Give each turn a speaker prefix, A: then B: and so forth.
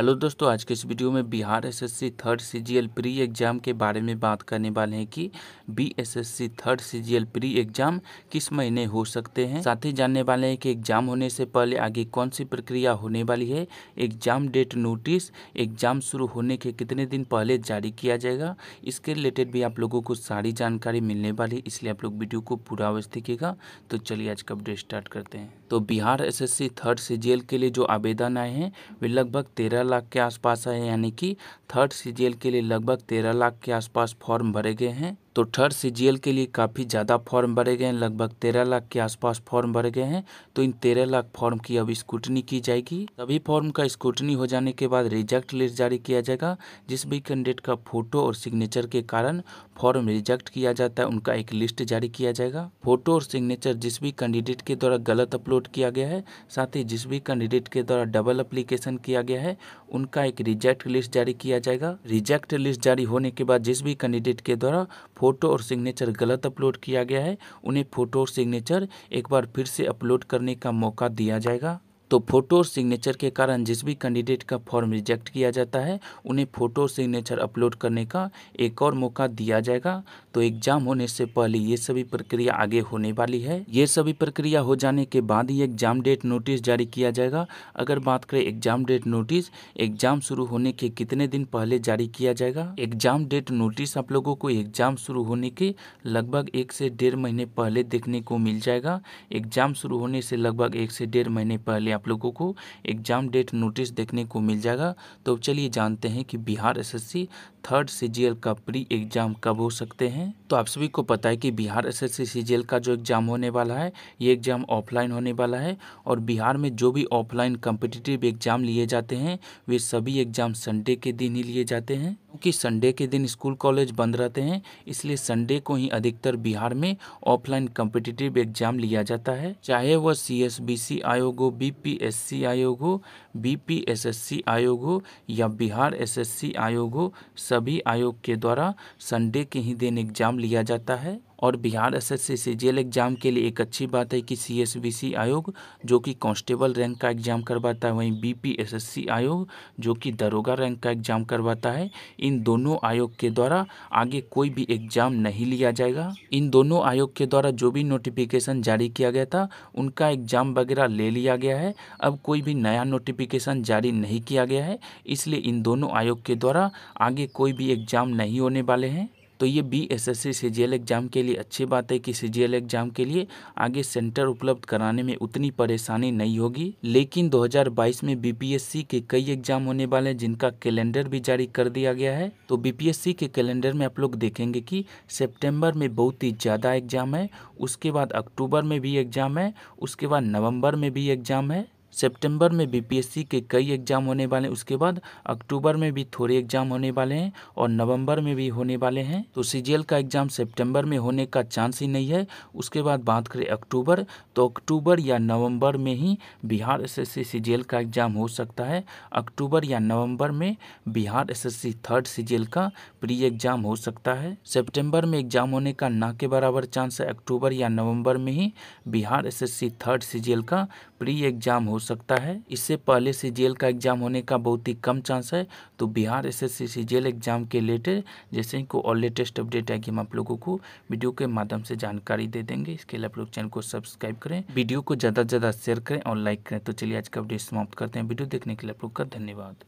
A: hello दोस्तों आज के इस वीडियो में Bihar SSC third CGL pre exam के बारे में बात करने वाले हैं कि BSSC third CGL pre exam किस महीने हो सकते हैं साथ ही जानने वाले हैं कि एग्ज़ाम होने से पहले आगे कौन सी प्रक्रिया होने वाली है एग्ज़ाम डेट नोटिस एग्ज़ाम शुरू होने के कितने दिन पहले जारी किया जाएगा इसके रिलेटेड भी आप लोगों को सारी जानकारी मिलने वाली है इसलिए आप लोग वीडियो को पूरा अवश्य देखिएगा तो चलिए आज का अपडेट स्टार्ट करते हैं तो Bihar S S third CGL के लिए जो आवेदन आए हैं वे लगभग तेरह लाख के आसपास है यानी कि थर्ड सीजीएल के लिए लगभग तेरह लाख के आसपास फॉर्म भरे गए हैं तो थर्ड सी के लिए काफ़ी ज़्यादा फॉर्म भरे गए हैं लगभग तेरह लाख के आसपास फॉर्म भरे गए हैं तो इन तेरह लाख फॉर्म की अब स्क्रूटनी की जाएगी सभी फॉर्म का स्क्रूटनी हो जाने के बाद रिजेक्ट लिस्ट जारी किया जाएगा जिस भी कैंडिडेट का फोटो और सिग्नेचर के कारण फॉर्म रिजेक्ट किया जाता है उनका एक लिस्ट जारी किया जाएगा फोटो और सिग्नेचर जिस भी कैंडिडेट के द्वारा गलत अपलोड किया गया है साथ ही जिस भी कैंडिडेट के द्वारा डबल अप्लीकेशन किया गया है उनका एक रिजेक्ट लिस्ट जारी किया जाएगा रिजेक्ट लिस्ट जारी होने के बाद जिस भी कैंडिडेट के द्वारा फ़ोटो और सिग्नेचर गलत अपलोड किया गया है उन्हें फ़ोटो और सिग्नेचर एक बार फिर से अपलोड करने का मौका दिया जाएगा तो फोटो सिग्नेचर के कारण जिस भी कैंडिडेट का फॉर्म रिजेक्ट किया जाता है उन्हें फ़ोटो सिग्नेचर अपलोड करने का एक और मौका दिया जाएगा तो एग्ज़ाम होने से पहले ये सभी प्रक्रिया आगे होने वाली है ये सभी प्रक्रिया हो जाने के बाद ही एग्ज़ाम डेट नोटिस जारी किया जाएगा अगर बात करें एग्ज़ाम डेट नोटिस एग्ज़ाम शुरू होने के कितने दिन पहले जारी किया जाएगा एग्ज़ाम डेट नोटिस आप लोगों को एग्ज़ाम शुरू होने के लगभग एक से डेढ़ महीने पहले देखने को मिल जाएगा एग्ज़ाम शुरू होने से लगभग एक से डेढ़ महीने पहले आप लोगों को एग्ज़ाम डेट नोटिस देखने को मिल जाएगा तो चलिए जानते हैं कि बिहार एसएससी थर्ड सीजीएल का प्री एग्ज़ाम कब हो सकते हैं तो आप सभी को पता है कि बिहार एस एस सी का जो एग्ज़ाम होने वाला है ये एग्ज़ाम ऑफलाइन होने वाला है और बिहार में जो भी ऑफलाइन कम्पिटिटिव एग्ज़ाम लिए जाते हैं वे सभी एग्ज़ाम संडे के दिन ही लिए जाते हैं क्योंकि संडे के दिन स्कूल कॉलेज बंद रहते हैं इसलिए संडे को ही अधिकतर बिहार में ऑफलाइन कम्पिटिटिव एग्ज़ाम लिया जाता है चाहे वह सी एस बी सी आयोग हो बी पी एस सी आयोग हो बीपीएसएससी आयोग हो या बिहार एसएससी आयोग हो सभी आयोग के द्वारा संडे के ही दिन एग्ज़ाम लिया जाता है और Bihar S S C GL exam के लिए एक अच्छी बात है कि सी एस बी सी आयोग जो कि कांस्टेबल रैंक का एग्ज़ाम करवाता है वहीं B P S S C आयोग जो कि दरोगा रैंक का एग्ज़ाम करवाता है इन दोनों आयोग के द्वारा आगे कोई भी एग्ज़ाम नहीं लिया जाएगा इन दोनों आयोग के द्वारा जो भी नोटिफिकेशन जारी किया गया था उनका एग्ज़ाम वगैरह ले लिया गया है अब कोई भी नया नोटिफिकेशन जारी नहीं किया गया है इसलिए इन दोनों आयोग के द्वारा आगे कोई भी एग्ज़ाम नहीं होने वाले हैं तो ये B S S C C G L exam के लिए अच्छी बात है कि सी जी एल एग्ज़ाम के लिए आगे सेंटर उपलब्ध कराने में उतनी परेशानी नहीं होगी लेकिन 2022 में बी पी एस सी के कई एग्ज़ाम होने वाले हैं जिनका कैलेंडर भी जारी कर दिया गया है तो बी पी एस सी के कैलेंडर में आप लोग देखेंगे कि सेप्टेम्बर में बहुत ही ज़्यादा एग्ज़ाम है उसके बाद अक्टूबर में भी एग्ज़ाम है उसके बाद नवम्बर में भी एग्ज़ाम है सितंबर में बीपीएससी के कई एग्ज़ाम होने वाले हैं उसके बाद अक्टूबर में भी थोड़े एग्ज़ाम होने वाले हैं और नवंबर में भी होने वाले हैं तो सी का एग्ज़ाम सितंबर में होने का चांस ही नहीं है उसके बाद बात करें अक्टूबर तो अक्टूबर या नवंबर में ही बिहार एस एस का एग्ज़ाम हो सकता है अक्टूबर या नवम्बर में Bihar S S third C का प्री एग्ज़ाम हो सकता है सेप्टेम्बर में एग्ज़ाम होने का ना के बराबर चांस है अक्टूबर या नवम्बर में ही Bihar S S third C का प्री एग्ज़ाम हो सकता है इससे पहले सी जी का एग्ज़ाम होने का बहुत ही कम चांस है तो Bihar S S C GL exam के लेटेस्ट जैसे ही को और लेटेस्ट अपडेट है कि हम आप लोगों को वीडियो के माध्यम से जानकारी दे देंगे इसके लिए आप लोग चैनल को सब्सक्राइब करें वीडियो को ज़्यादा से ज़्यादा शेयर करें और लाइक करें तो चलिए आज का अपडेट समाप्त करते हैं वीडियो देखने के लिए आप लोग का धन्यवाद